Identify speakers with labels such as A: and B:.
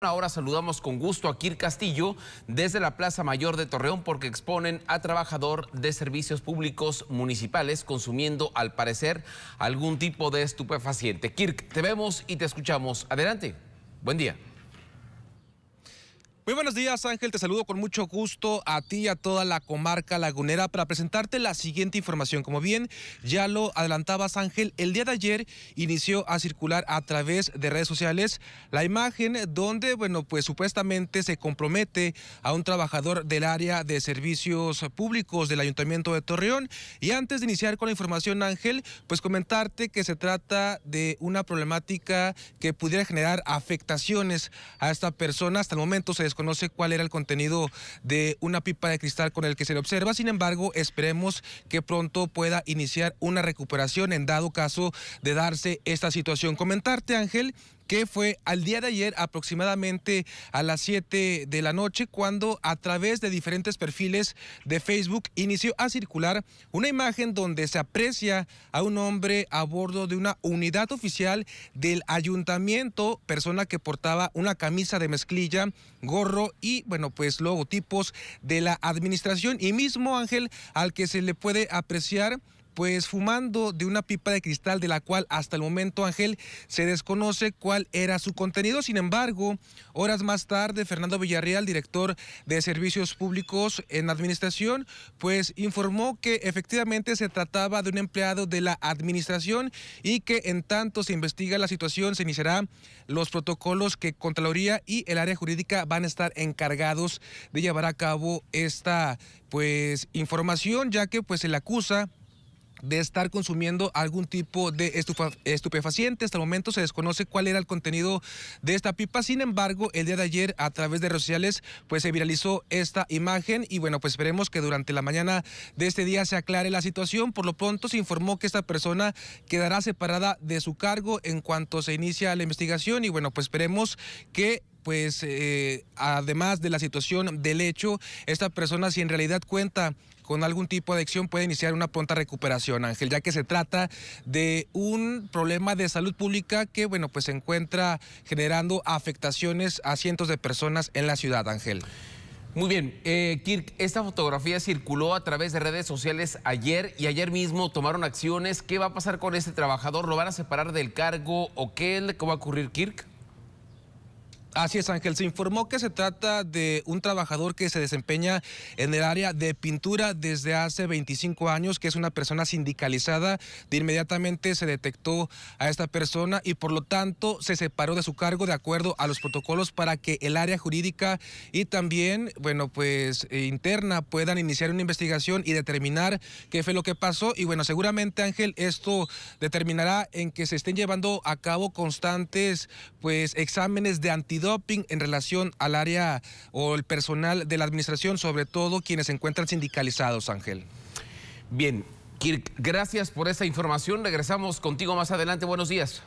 A: Ahora saludamos con gusto a Kirk Castillo desde la Plaza Mayor de Torreón porque exponen a trabajador de servicios públicos municipales consumiendo al parecer algún tipo de estupefaciente. Kirk, te vemos y te escuchamos. Adelante. Buen día.
B: Muy buenos días Ángel, te saludo con mucho gusto a ti y a toda la comarca lagunera para presentarte la siguiente información. Como bien ya lo adelantabas Ángel, el día de ayer inició a circular a través de redes sociales la imagen donde, bueno, pues supuestamente se compromete a un trabajador del área de servicios públicos del Ayuntamiento de Torreón. Y antes de iniciar con la información Ángel, pues comentarte que se trata de una problemática que pudiera generar afectaciones a esta persona. Hasta el momento se conoce cuál era el contenido de una pipa de cristal con el que se le observa. Sin embargo, esperemos que pronto pueda iniciar una recuperación en dado caso de darse esta situación. Comentarte, Ángel, que fue al día de ayer aproximadamente a las 7 de la noche cuando a través de diferentes perfiles de Facebook inició a circular una imagen donde se aprecia a un hombre a bordo de una unidad oficial del ayuntamiento, persona que portaba una camisa de mezclilla, gorro y bueno pues logotipos de la administración y mismo Ángel al que se le puede apreciar pues fumando de una pipa de cristal de la cual hasta el momento Ángel se desconoce cuál era su contenido. Sin embargo, horas más tarde, Fernando Villarreal, director de Servicios Públicos en Administración, pues informó que efectivamente se trataba de un empleado de la Administración y que en tanto se investiga la situación se iniciarán los protocolos que Contraloría y el área jurídica van a estar encargados de llevar a cabo esta pues información ya que pues se le acusa de estar consumiendo algún tipo de estupefaciente. Hasta el momento se desconoce cuál era el contenido de esta pipa. Sin embargo, el día de ayer a través de redes sociales pues se viralizó esta imagen y bueno, pues esperemos que durante la mañana de este día se aclare la situación. Por lo pronto se informó que esta persona quedará separada de su cargo en cuanto se inicia la investigación y bueno, pues esperemos que pues eh, además de la situación del hecho, esta persona si en realidad cuenta con algún tipo de adicción puede iniciar una pronta recuperación, Ángel, ya que se trata de un problema de salud pública que, bueno, pues se encuentra generando afectaciones a cientos de personas en la ciudad, Ángel. Muy bien, eh, Kirk, esta fotografía circuló
A: a través de redes sociales ayer y ayer mismo tomaron acciones. ¿Qué va a pasar con este trabajador?
B: ¿Lo van a separar del cargo o qué? ¿Cómo va a ocurrir, Kirk? Así es, Ángel. Se informó que se trata de un trabajador que se desempeña en el área de pintura desde hace 25 años, que es una persona sindicalizada. De inmediatamente se detectó a esta persona y por lo tanto se separó de su cargo de acuerdo a los protocolos para que el área jurídica y también, bueno, pues eh, interna puedan iniciar una investigación y determinar qué fue lo que pasó. Y bueno, seguramente, Ángel, esto determinará en que se estén llevando a cabo constantes, pues, exámenes de anti doping en relación al área o el personal de la administración, sobre todo quienes se encuentran sindicalizados, Ángel. Bien, Kirk, gracias por esa información. Regresamos contigo
A: más adelante. Buenos días.